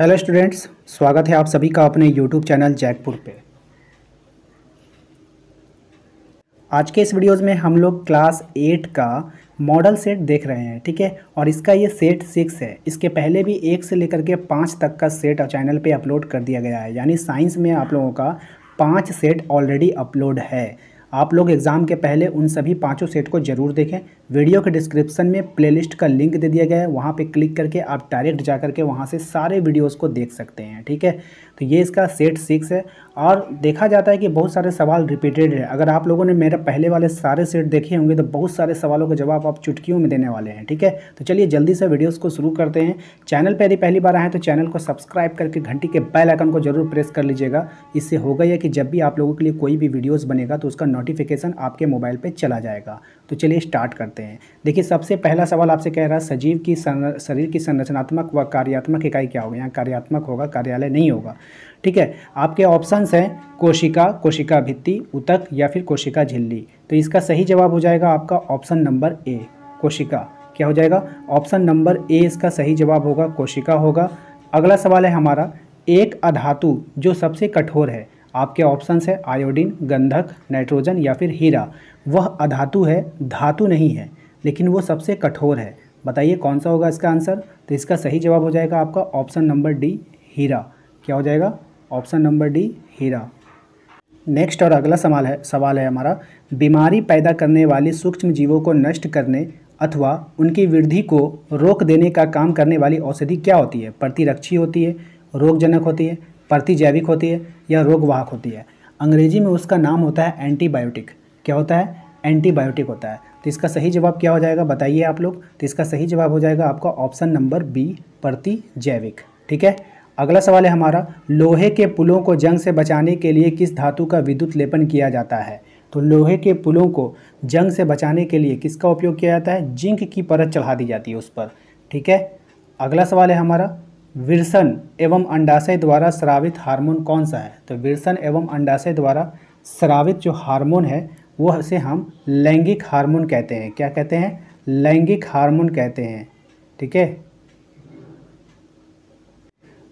hello students स्वागत है आप सभी का अपने यूट्यूब चैनल जैकपुर पे आज के इस वीडियोस में हम लोग क्लास एट का मॉडल सेट देख रहे हैं ठीक है और इसका ये सेट सिक्स है इसके पहले भी एक से लेकर के पाँच तक का सेट चैनल पे अपलोड कर दिया गया है यानी साइंस में आप लोगों का पाँच सेट ऑलरेडी अपलोड है आप लोग एग्ज़ाम के पहले उन सभी पाँचों सेट को जरूर देखें वीडियो के डिस्क्रिप्शन में प्लेलिस्ट का लिंक दे दिया गया है वहाँ पे क्लिक करके आप डायरेक्ट जा करके वहाँ से सारे वीडियोस को देख सकते हैं ठीक है तो ये इसका सेट सिक्स है और देखा जाता है कि बहुत सारे सवाल रिपीटेड है अगर आप लोगों ने मेरे पहले वाले सारे सेट देखे होंगे तो बहुत सारे सवालों के जवाब आप चुटकियों में देने वाले हैं ठीक है तो चलिए जल्दी से वीडियोस को शुरू करते हैं चैनल पर यदि पहली बार आए तो चैनल को सब्सक्राइब करके घंटी के बैल आइकन को जरूर प्रेस कर लीजिएगा इससे होगा यह कि जब भी आप लोगों के लिए कोई भी वीडियोज़ बनेगा तो उसका नोटिफिकेशन आपके मोबाइल पर चला जाएगा तो चलिए स्टार्ट करते हैं देखिए सबसे पहला सवाल आपसे कह रहा है सजीव की शरीर की संरचनात्मक व कार्यात्मक इकाई क्या होगा यहाँ कार्यात्मक होगा कार्यालय नहीं होगा ठीक है आपके ऑप्शंस हैं कोशिका कोशिका भित्ति उतक या फिर कोशिका झिल्ली तो इसका सही जवाब हो जाएगा आपका ऑप्शन नंबर ए कोशिका क्या हो जाएगा ऑप्शन नंबर ए इसका सही जवाब होगा कोशिका होगा अगला सवाल है हमारा एक अधातु जो सबसे कठोर है आपके ऑप्शंस है आयोडीन गंधक नाइट्रोजन या फिर हीरा वह अधातु है धातु नहीं है लेकिन वो सबसे कठोर है बताइए कौन सा होगा इसका आंसर तो इसका सही जवाब हो जाएगा आपका ऑप्शन नंबर डी हीरा क्या हो जाएगा ऑप्शन नंबर डी हीरा नेक्स्ट और अगला सवाल है सवाल है हमारा बीमारी पैदा करने वाली सूक्ष्म जीवों को नष्ट करने अथवा उनकी वृद्धि को रोक देने का काम करने वाली औषधि क्या होती है प्रतिरक्षी होती है रोगजनक होती है प्रतिजैविक होती है या रोगवाहक होती है अंग्रेजी में उसका नाम होता है एंटीबायोटिक क्या होता है एंटीबायोटिक होता है तो इसका सही जवाब क्या हो जाएगा बताइए आप लोग तो इसका सही जवाब हो जाएगा आपका ऑप्शन नंबर बी प्रतिजैविक ठीक है अगला सवाल है हमारा लोहे के पुलों को जंग से बचाने के लिए किस धातु का विद्युत लेपन किया जाता है तो लोहे के पुलों को जंग से बचाने के लिए किसका उपयोग किया जाता है जिंक की परत चढ़ा दी जाती है उस पर ठीक है अगला सवाल है हमारा विरसन एवं अंडाशय द्वारा श्रावित हार्मोन कौन सा है तो विरसन एवं अंडाशय द्वारा श्रावित जो हार्मोन है वह से हम लैंगिक हार्मोन कहते हैं क्या कहते हैं लैंगिक हार्मोन कहते हैं ठीक है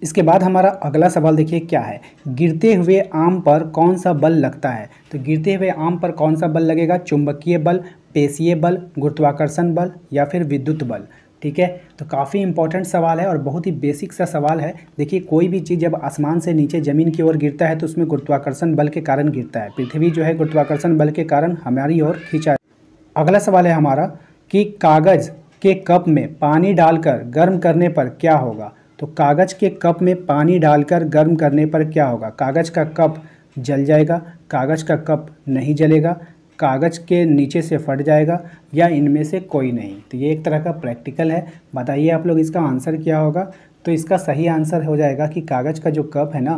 इसके बाद हमारा अगला सवाल देखिए क्या है गिरते हुए आम पर कौन सा बल लगता है तो गिरते हुए आम पर कौन सा बल लगेगा चुंबकीय बल पेशीय बल गुरुत्वाकर्षण बल या फिर विद्युत बल ठीक है तो काफ़ी इंपॉर्टेंट सवाल है और बहुत ही बेसिक सा सवाल है देखिए कोई भी चीज़ जब आसमान से नीचे ज़मीन की ओर गिरता है तो उसमें गुरुत्वाकर्षण बल के कारण गिरता है पृथ्वी जो है गुरुत्वाकर्षण बल के कारण हमारी ओर खींचा अगला सवाल है हमारा कि कागज़ के कप में पानी डालकर गर्म करने पर क्या होगा तो कागज़ के कप में पानी डालकर गर्म करने पर क्या होगा कागज़ का कप जल जाएगा कागज़ का कप नहीं जलेगा कागज़ के नीचे से फट जाएगा या इनमें से कोई नहीं तो ये एक तरह का प्रैक्टिकल है बताइए आप लोग इसका आंसर क्या होगा तो इसका सही आंसर हो जाएगा कि कागज़ का जो कप है ना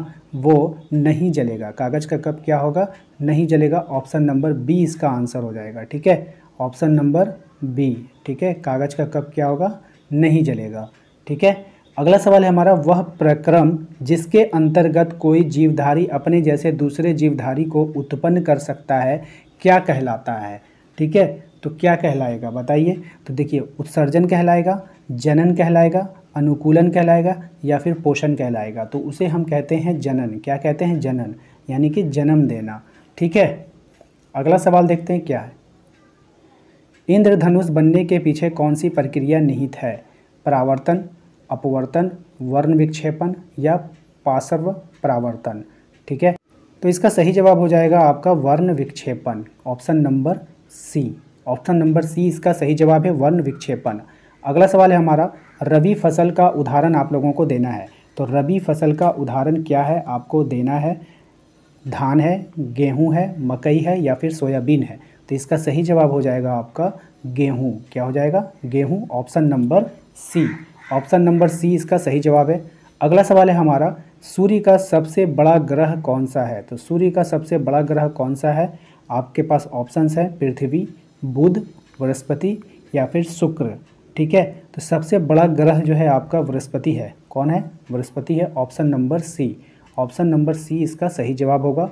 वो नहीं जलेगा कागज़ का कप क्या होगा नहीं जलेगा ऑप्शन नंबर बी इसका आंसर हो जाएगा ठीक है ऑप्शन नंबर बी ठीक है कागज़ का कप क्या होगा नहीं जलेगा ठीक है अगला सवाल है हमारा वह प्रक्रम जिसके अंतर्गत कोई जीवधारी अपने जैसे दूसरे जीवधारी को उत्पन्न कर सकता है क्या कहलाता है ठीक है तो क्या कहलाएगा बताइए तो देखिए उत्सर्जन कहलाएगा जनन कहलाएगा अनुकूलन कहलाएगा या फिर पोषण कहलाएगा तो उसे हम कहते हैं जनन क्या कहते हैं जनन यानी कि जन्म देना ठीक है अगला सवाल देखते हैं क्या है इंद्रधनुष बनने के पीछे कौन सी प्रक्रिया निहित है परावर्तन अपवर्तन वर्ण विक्षेपण या पार्श्व परावर्तन ठीक है तो इसका सही जवाब हो जाएगा आपका वर्ण विक्षेपण option number C option number C इसका सही जवाब है वर्ण विक्षेपण अगला सवाल है हमारा रबी फसल का उदाहरण आप लोगों को देना है तो रबी फसल का उदाहरण क्या है आपको देना है धान है गेहूं है मकई है या फिर सोयाबीन है तो इसका सही जवाब हो जाएगा आपका गेहूं क्या हो जाएगा गेहूं option number C option number C इसका सही जवाब है अगला सवाल है हमारा सूर्य का सबसे बड़ा ग्रह कौन सा है तो सूर्य का सबसे बड़ा ग्रह कौन सा है आपके पास ऑप्शंस है पृथ्वी बुध बृहस्पति या फिर शुक्र ठीक है तो सबसे बड़ा ग्रह जो है आपका बृहस्पति है कौन है बृहस्पति है option number C option number C इसका सही जवाब होगा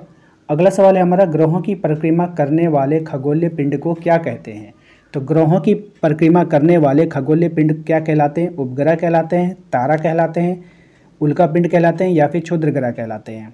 अगला सवाल है हमारा ग्रहों की परिक्रमा करने वाले खगोलीय पिंड को क्या कहते हैं तो ग्रहों की परिक्रमा करने वाले खगोलीय पिंड क्या कहलाते हैं उपग्रह कहलाते हैं तारा कहलाते हैं उल्का पिंड कहलाते हैं या फिर क्षुद्र ग्रह कहलाते हैं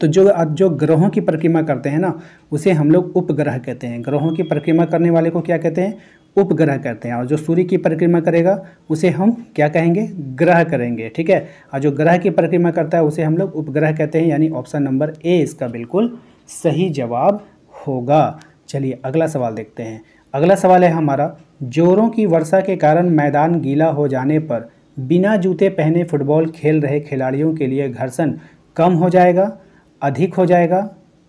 तो जो जो ग्रहों की परिक्रमा करते हैं ना उसे हम लोग उपग्रह कहते हैं ग्रहों की परिक्रमा करने वाले को क्या कहते हैं उपग्रह कहते हैं और जो सूर्य की परिक्रमा करेगा उसे हम क्या कहेंगे ग्रह करेंगे ठीक है और जो ग्रह की परिक्रमा करता है उसे हम लोग उपग्रह कहते हैं यानी ऑप्शन नंबर ए इसका बिल्कुल सही जवाब होगा चलिए अगला सवाल देखते हैं अगला सवाल है हमारा जोरों की वर्षा के कारण मैदान गीला हो जाने पर बिना जूते पहने फुटबॉल खेल रहे खिलाड़ियों के लिए घर्षण कम हो जाएगा अधिक हो जाएगा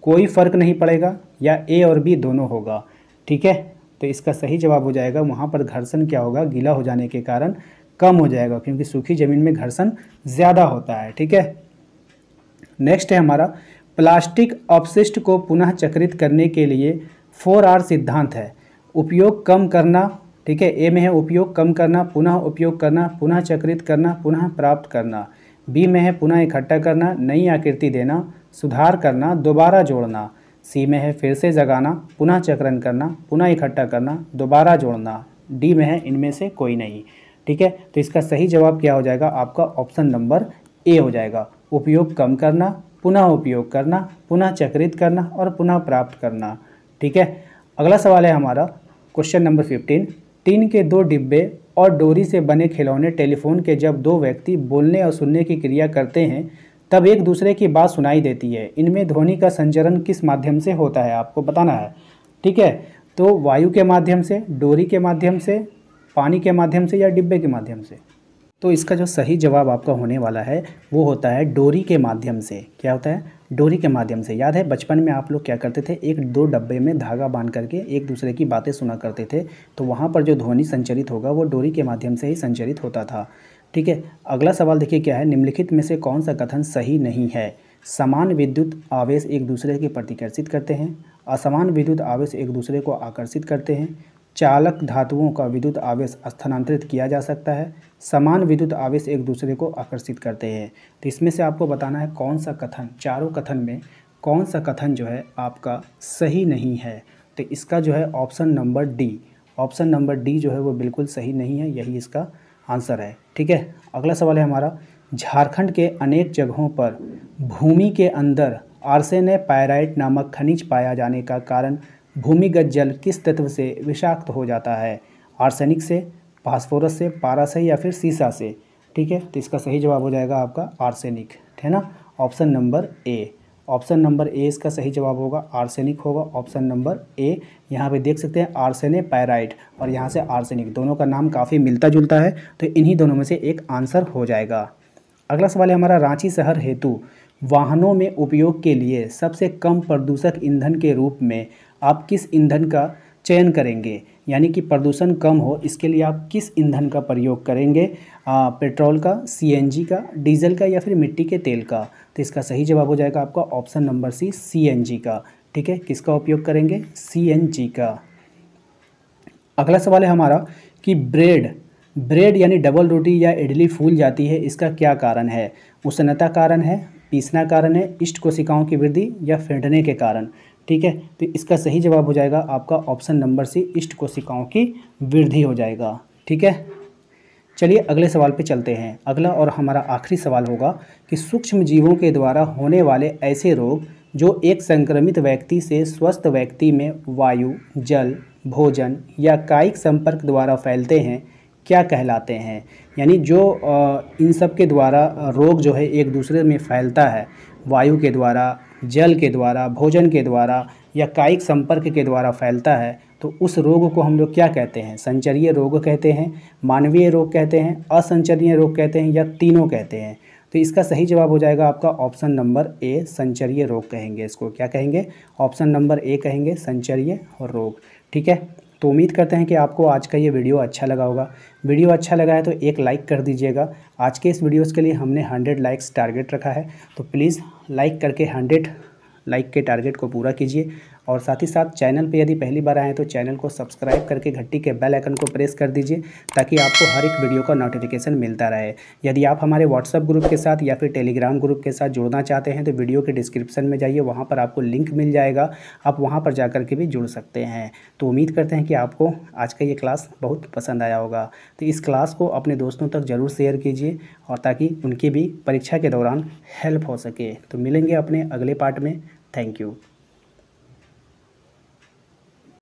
कोई फ़र्क नहीं पड़ेगा या ए और बी दोनों होगा ठीक है तो इसका सही जवाब हो जाएगा वहाँ पर घर्षण क्या होगा गीला हो जाने के कारण कम हो जाएगा क्योंकि सूखी ज़मीन में घर्षण ज़्यादा होता है ठीक है नेक्स्ट है हमारा प्लास्टिक अपशिष्ट को पुनः चक्रित करने के लिए फोर आर सिद्धांत है उपयोग कम करना ठीक है ए में है उपयोग कम करना पुनः उपयोग करना पुनः चक्रित करना पुनः प्राप्त करना बी में है पुनः इकट्ठा करना नई आकृति देना सुधार करना दोबारा जोड़ना सी में है फिर से जगाना पुनः चक्रण करना पुनः इकट्ठा करना दोबारा जोड़ना डी में है इनमें से कोई नहीं ठीक है तो इसका सही जवाब क्या हो जाएगा आपका ऑप्शन नंबर ए हो जाएगा उपयोग कम करना पुनः उपयोग करना पुनः चक्रित करना और पुनः प्राप्त करना ठीक है अगला सवाल है हमारा क्वेश्चन नंबर फिफ्टीन टीन के दो डिब्बे और डोरी से बने खिलौने टेलीफोन के जब दो व्यक्ति बोलने और सुनने की क्रिया करते हैं तब एक दूसरे की बात सुनाई देती है इनमें ध्वनि का संचरण किस माध्यम से होता है आपको बताना है ठीक है तो वायु के माध्यम से डोरी के माध्यम से पानी के माध्यम से या डिब्बे के माध्यम से तो इसका जो सही जवाब आपका होने वाला है वो होता है डोरी के माध्यम से क्या होता है डोरी के माध्यम से याद है बचपन में आप लोग क्या करते थे एक दो डब्बे में धागा बांध करके एक दूसरे की बातें सुना करते थे तो वहाँ पर जो ध्वनि संचरित होगा वो डोरी के माध्यम से ही संचरित होता था ठीक है अगला सवाल देखिए क्या है निम्नलिखित में से कौन सा कथन सही नहीं है समान विद्युत आवेश एक दूसरे के प्रतिकर्षित करते हैं असमान विद्युत आवेश एक दूसरे को आकर्षित करते हैं चालक धातुओं का विद्युत आवेश स्थानांतरित किया जा सकता है समान विद्युत आवेश एक दूसरे को आकर्षित करते हैं तो इसमें से आपको बताना है कौन सा कथन चारों कथन में कौन सा कथन जो है आपका सही नहीं है तो इसका जो है option number D option number D जो है वो बिल्कुल सही नहीं है यही इसका आंसर है ठीक है अगला सवाल है हमारा झारखंड के अनेक जगहों पर भूमि के अंदर आर्सेने पायराइट नामक खनिज पाया जाने का कारण भूमिगत जल किस तत्व से विषाक्त हो जाता है आर्सेनिक से फास्फोरस से पारा से या फिर सीसा से ठीक है तो इसका सही जवाब हो जाएगा आपका आर्सेनिक है ना option number A option number A इसका सही जवाब होगा आर्सेनिक होगा ऑप्शन नंबर ए यहाँ पे देख सकते हैं आर्सेने पैराइट और यहाँ से आर्सेनिक दोनों का नाम काफ़ी मिलता जुलता है तो इन्हीं दोनों में से एक आंसर हो जाएगा अगला सवाल है हमारा रांची शहर हेतु वाहनों में उपयोग के लिए सबसे कम प्रदूषक ईंधन के रूप में आप किस ईंधन का चयन करेंगे यानी कि प्रदूषण कम हो इसके लिए आप किस ईंधन का प्रयोग करेंगे आ, पेट्रोल का सीएनजी का डीजल का या फिर मिट्टी के तेल का तो इसका सही जवाब हो जाएगा आपका ऑप्शन नंबर सी सीएनजी का ठीक है किसका उपयोग करेंगे सीएनजी का अगला सवाल है हमारा कि ब्रेड ब्रेड यानी डबल रोटी या इडली फूल जाती है इसका क्या कारण है उष्णता कारण है पीसना कारण है इष्ट कोशिकाओं की वृद्धि या फेंटने के कारण ठीक है तो इसका सही जवाब हो जाएगा आपका ऑप्शन नंबर सी इष्ट कोशिकाओं की वृद्धि हो जाएगा ठीक है चलिए अगले सवाल पे चलते हैं अगला और हमारा आखिरी सवाल होगा कि सूक्ष्म जीवों के द्वारा होने वाले ऐसे रोग जो एक संक्रमित व्यक्ति से स्वस्थ व्यक्ति में वायु जल भोजन या कायिक संपर्क द्वारा फैलते हैं क्या कहलाते हैं यानी जो इन सब के द्वारा रोग जो है एक दूसरे में फैलता है वायु के द्वारा जल के द्वारा भोजन के द्वारा या कायिक संपर्क के द्वारा फैलता है तो उस रोग को हम लोग क्या कहते हैं संचरीय रोग कहते हैं मानवीय रोग कहते हैं असंचरीय रोग कहते हैं या तीनों कहते हैं तो इसका सही जवाब हो जाएगा आपका ऑप्शन नंबर ए संचरीय रोग कहेंगे इसको क्या कहेंगे ऑप्शन नंबर ए कहेंगे संचरीय रोग ठीक है तो उम्मीद करते हैं कि आपको आज का ये वीडियो अच्छा लगा होगा वीडियो अच्छा लगा है तो एक लाइक कर दीजिएगा आज के इस वीडियोज़ के लिए हमने हंड्रेड लाइक्स टारगेट रखा है तो प्लीज़ लाइक करके हंड्रेड लाइक के टारगेट को पूरा कीजिए और साथ ही साथ चैनल पे यदि पहली बार आएँ तो चैनल को सब्सक्राइब करके घट्टी के बेल आइकन को प्रेस कर दीजिए ताकि आपको हर एक वीडियो का नोटिफिकेशन मिलता रहे यदि आप हमारे व्हाट्सअप ग्रुप के साथ या फिर टेलीग्राम ग्रुप के साथ जुड़ना चाहते हैं तो वीडियो के डिस्क्रिप्शन में जाइए वहाँ पर आपको लिंक मिल जाएगा आप वहाँ पर जा के भी जुड़ सकते हैं तो उम्मीद करते हैं कि आपको आज का ये क्लास बहुत पसंद आया होगा तो इस क्लास को अपने दोस्तों तक ज़रूर शेयर कीजिए और ताकि उनकी भी परीक्षा के दौरान हेल्प हो सके तो मिलेंगे अपने अगले पार्ट में थैंक यू